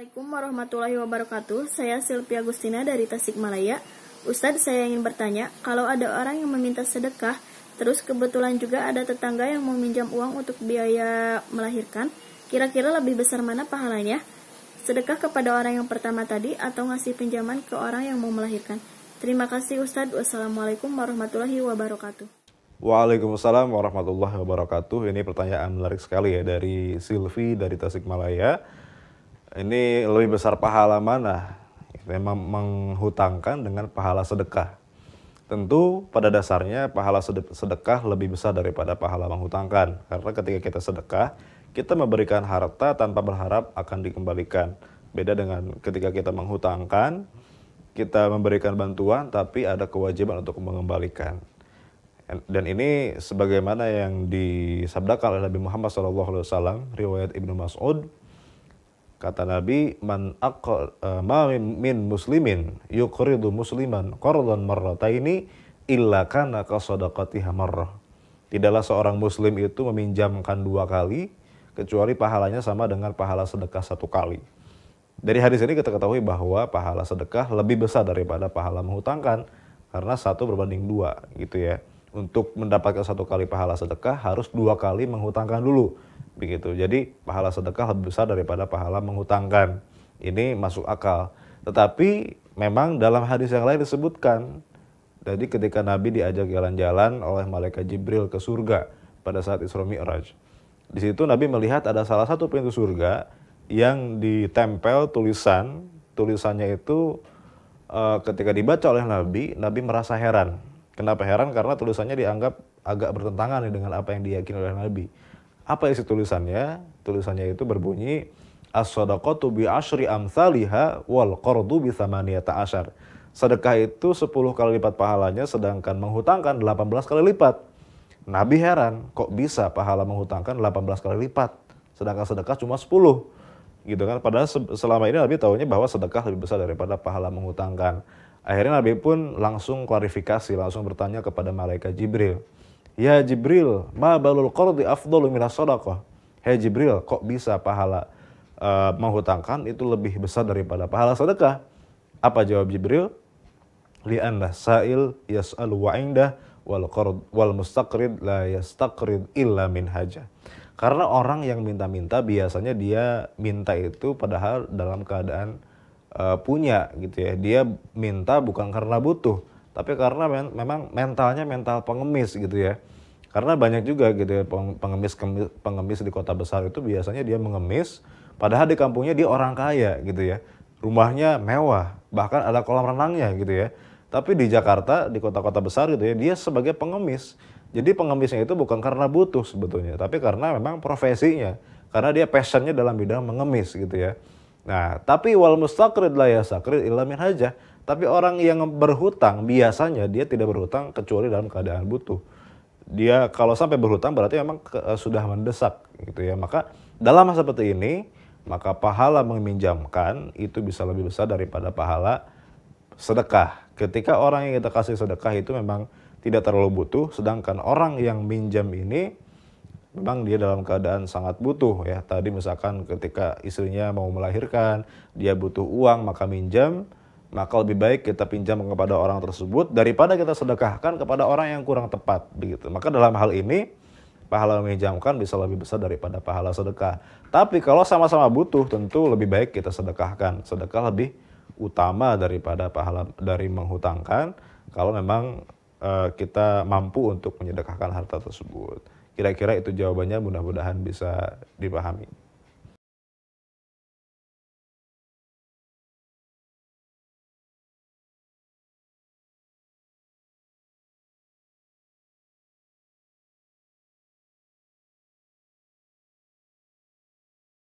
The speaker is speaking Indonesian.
Assalamualaikum warahmatullahi wabarakatuh. Saya Silvia Agustina dari Tasikmalaya. Ustadz, saya ingin bertanya, kalau ada orang yang meminta sedekah, terus kebetulan juga ada tetangga yang meminjam uang untuk biaya melahirkan, kira-kira lebih besar mana pahalanya? Sedekah kepada orang yang pertama tadi atau ngasih pinjaman ke orang yang mau melahirkan? Terima kasih Ustadz. Wassalamualaikum warahmatullahi wabarakatuh. Waalaikumsalam warahmatullahi wabarakatuh. Ini pertanyaan menarik sekali ya dari Silvi dari Tasikmalaya ini lebih besar pahala mana? Memang menghutangkan dengan pahala sedekah. Tentu pada dasarnya pahala sedekah lebih besar daripada pahala menghutangkan. Karena ketika kita sedekah, kita memberikan harta tanpa berharap akan dikembalikan. Beda dengan ketika kita menghutangkan, kita memberikan bantuan tapi ada kewajiban untuk mengembalikan. Dan ini sebagaimana yang disabdakan oleh Nabi Muhammad SAW, riwayat Ibnu Mas'ud, Kata Nabi, man aqal, eh, ma min muslimin yuqridu musliman qardan marrataini illa kana kasadaqatiha marrah. Tidaklah seorang muslim itu meminjamkan dua kali kecuali pahalanya sama dengan pahala sedekah satu kali. Dari hadis ini kita ketahui bahwa pahala sedekah lebih besar daripada pahala menghutangkan karena satu berbanding dua gitu ya untuk mendapatkan satu kali pahala sedekah harus dua kali menghutangkan dulu begitu jadi pahala sedekah lebih besar daripada pahala menghutangkan ini masuk akal tetapi memang dalam hadis yang lain disebutkan jadi ketika Nabi diajak jalan-jalan oleh malaikat Jibril ke surga pada saat Isra Mi'raj di situ Nabi melihat ada salah satu pintu surga yang ditempel tulisan tulisannya itu eh, ketika dibaca oleh Nabi Nabi merasa heran Kenapa heran? Karena tulisannya dianggap agak bertentangan dengan apa yang diyakini oleh Nabi. Apa isi tulisannya? Tulisannya itu berbunyi as-sadaqatu bi asyri amsalha wal qardu bi asyar. Sedekah itu 10 kali lipat pahalanya sedangkan menghutangkan 18 kali lipat. Nabi heran kok bisa pahala menghutangkan 18 kali lipat sedangkan sedekah cuma 10. Gitu kan padahal selama ini Nabi tahunya bahwa sedekah lebih besar daripada pahala menghutangkan. Akhirnya Nabi pun langsung klarifikasi, langsung bertanya kepada malaikat Jibril. Ya Jibril, ma balul qardi afdalu minas sadaqah. Hei Jibril, kok bisa pahala uh, menghutangkan itu lebih besar daripada pahala sedekah? Apa jawab Jibril? Li'anna sa'il yas'alu wa'indah wal qard wal mustaqrid la yastaqrid illa min haja. Karena orang yang minta-minta biasanya dia minta itu padahal dalam keadaan uh, punya gitu ya. Dia minta bukan karena butuh, tapi karena men memang mentalnya mental pengemis gitu ya. Karena banyak juga gitu ya pengemis pengemis di kota besar itu biasanya dia mengemis padahal di kampungnya dia orang kaya gitu ya. Rumahnya mewah, bahkan ada kolam renangnya gitu ya. Tapi di Jakarta, di kota-kota besar gitu ya, dia sebagai pengemis. Jadi pengemisnya itu bukan karena butuh sebetulnya, tapi karena memang profesinya. Karena dia passionnya dalam bidang mengemis gitu ya. Nah, tapi wal mustaqrid la yasaqrid illa min hajah. Tapi orang yang berhutang biasanya dia tidak berhutang kecuali dalam keadaan butuh. Dia kalau sampai berhutang berarti memang eh, sudah mendesak gitu ya. Maka dalam masa seperti ini maka pahala meminjamkan itu bisa lebih besar daripada pahala sedekah. Ketika orang yang kita kasih sedekah itu memang tidak terlalu butuh, sedangkan orang yang minjam ini memang dia dalam keadaan sangat butuh ya. Tadi misalkan ketika istrinya mau melahirkan, dia butuh uang maka minjam, maka lebih baik kita pinjam kepada orang tersebut daripada kita sedekahkan kepada orang yang kurang tepat begitu. Maka dalam hal ini pahala meminjamkan bisa lebih besar daripada pahala sedekah. Tapi kalau sama-sama butuh tentu lebih baik kita sedekahkan. Sedekah lebih utama daripada pahala dari menghutangkan kalau memang eh, kita mampu untuk menyedekahkan harta tersebut. Kira-kira itu jawabannya mudah-mudahan bisa dipahami.